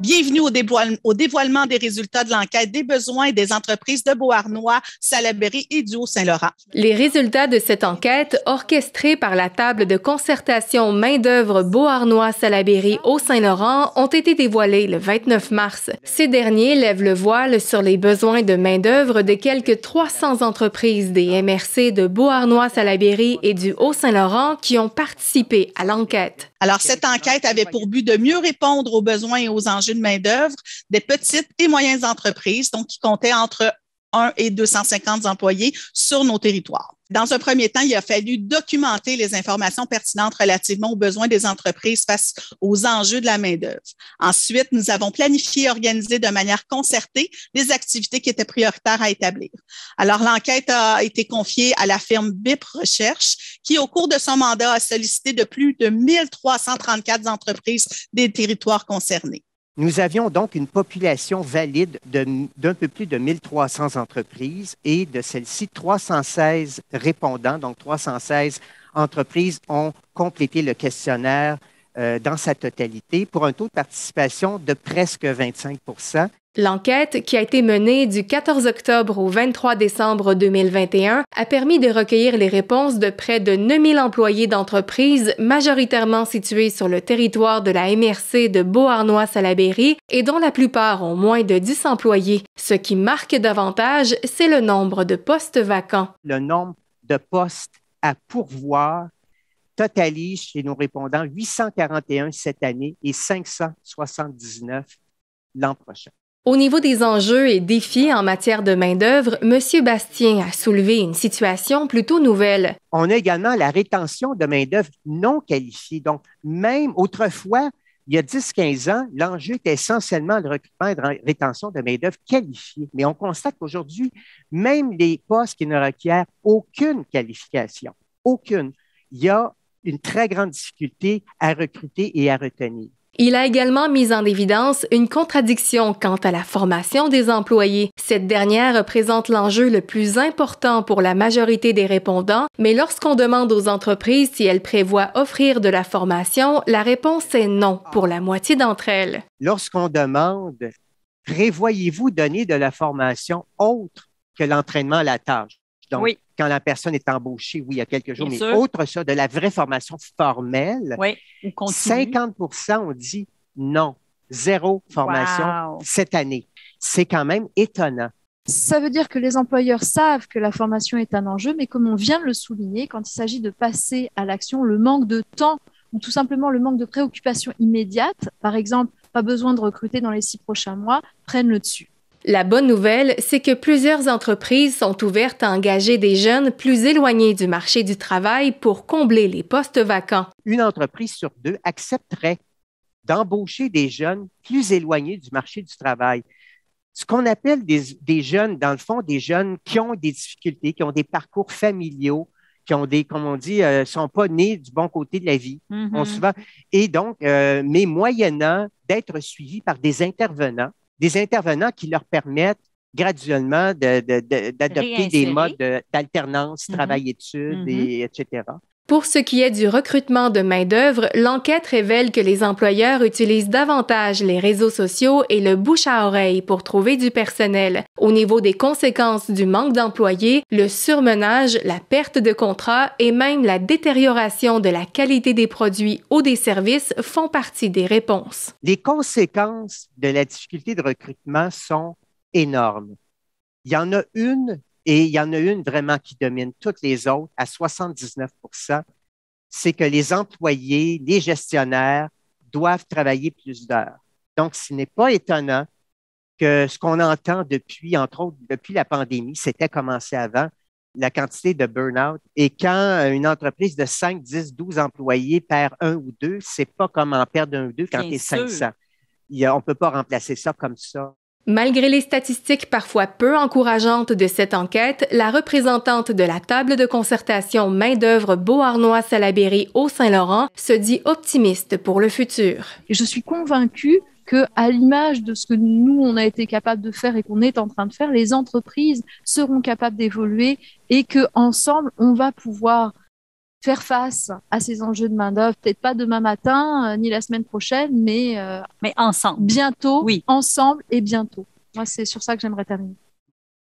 Bienvenue au, dévoilement des résultats de l'enquête des besoins des entreprises de Beauharnois, Salaberry et du Haut-Saint-Laurent. Les résultats de cette enquête, orchestrée par la table de concertation main-d'œuvre Beauharnois-Salaberry haut Saint-Laurent, ont été dévoilés le 29 mars. Ces derniers lèvent le voile sur les besoins de main-d'œuvre de quelques 300 entreprises des MRC de Beauharnois-Salaberry et du Haut-Saint-Laurent qui ont participé à l'enquête. Alors, cette enquête avait pour but de mieux répondre aux besoins et aux enjeux de main-d'œuvre des petites et moyennes entreprises, donc qui comptaient entre 1 et 250 employés sur nos territoires. Dans un premier temps, il a fallu documenter les informations pertinentes relativement aux besoins des entreprises face aux enjeux de la main-d'œuvre. Ensuite, nous avons planifié et organisé de manière concertée les activités qui étaient prioritaires à établir. Alors, l'enquête a été confiée à la firme BIP Recherche, qui, au cours de son mandat, a sollicité de plus de 1334 entreprises des territoires concernés. Nous avions donc une population valide d'un peu plus de 1300 entreprises et de celles-ci, 316 répondants, donc 316 entreprises ont complété le questionnaire euh, dans sa totalité pour un taux de participation de presque 25 L'enquête, qui a été menée du 14 octobre au 23 décembre 2021, a permis de recueillir les réponses de près de 9 000 employés d'entreprises majoritairement situées sur le territoire de la MRC de Beauharnois-Salaberry et dont la plupart ont moins de 10 employés. Ce qui marque davantage, c'est le nombre de postes vacants. Le nombre de postes à pourvoir totalise chez nos répondants 841 cette année et 579 l'an prochain. Au niveau des enjeux et défis en matière de main-d'œuvre, M. Bastien a soulevé une situation plutôt nouvelle. On a également la rétention de main-d'œuvre non qualifiée. Donc, même autrefois, il y a 10-15 ans, l'enjeu était essentiellement le recrutement et la rétention de main-d'œuvre qualifiée. Mais on constate qu'aujourd'hui, même les postes qui ne requièrent aucune qualification, aucune, il y a une très grande difficulté à recruter et à retenir. Il a également mis en évidence une contradiction quant à la formation des employés. Cette dernière représente l'enjeu le plus important pour la majorité des répondants, mais lorsqu'on demande aux entreprises si elles prévoient offrir de la formation, la réponse est non pour la moitié d'entre elles. Lorsqu'on demande Prévoyez-vous donner de la formation autre que l'entraînement à la tâche? Donc, quand la personne est embauchée, oui, il y a quelques jours, mais autre chose, de la vraie formation formelle, 50 on dit non, zéro formation cette année. C'est quand même étonnant. Ça veut dire que les employeurs savent que la formation est un enjeu, mais comme on vient de le souligner, quand il s'agit de passer à l'action, le manque de temps ou tout simplement le manque de préoccupation immédiate, par exemple, pas besoin de recruter dans les six prochains mois, prennent le dessus. La bonne nouvelle, c'est que plusieurs entreprises sont ouvertes à engager des jeunes plus éloignés du marché du travail pour combler les postes vacants. Une entreprise sur deux accepterait d'embaucher des jeunes plus éloignés du marché du travail. Ce qu'on appelle des, jeunes, dans le fond, des jeunes qui ont des difficultés, qui ont des parcours familiaux, qui ont des, comme on dit, euh, sont pas nés du bon côté de la vie, mm-hmm. on souvent. Et donc, euh, mais moyennant d'être suivis par des intervenants des intervenants qui leur permettent graduellement d'adopter des modes d'alternance, mm-hmm. travail-études, et, mm-hmm. etc. Pour ce qui est du recrutement de main-d'œuvre, l'enquête révèle que les employeurs utilisent davantage les réseaux sociaux et le bouche à oreille pour trouver du personnel. Au niveau des conséquences du manque d'employés, le surmenage, la perte de contrat et même la détérioration de la qualité des produits ou des services font partie des réponses. Les conséquences de la difficulté de recrutement sont énorme. Il y en a une, et il y en a une vraiment qui domine toutes les autres à 79 c'est que les employés, les gestionnaires doivent travailler plus d'heures. Donc, ce n'est pas étonnant que ce qu'on entend depuis, entre autres, depuis la pandémie, c'était commencé avant, la quantité de burn-out. Et quand une entreprise de 5, 10, 12 employés perd un ou deux, c'est pas comme en perdre un ou deux quand tu es 500. on ne peut pas remplacer ça comme ça Malgré les statistiques parfois peu encourageantes de cette enquête, la représentante de la table de concertation main-d'œuvre Beauharnois-Salaberry au Saint-Laurent se dit optimiste pour le futur. Je suis convaincue que, à l'image de ce que nous, on a été capable de faire et qu'on est en train de faire, les entreprises seront capables d'évoluer et que, ensemble, on va pouvoir faire face à ces enjeux de main-d'œuvre, peut-être pas demain matin, euh, ni la semaine prochaine, mais, euh, mais ensemble. Bientôt, oui. ensemble et bientôt. Moi, c'est sur ça que j'aimerais terminer.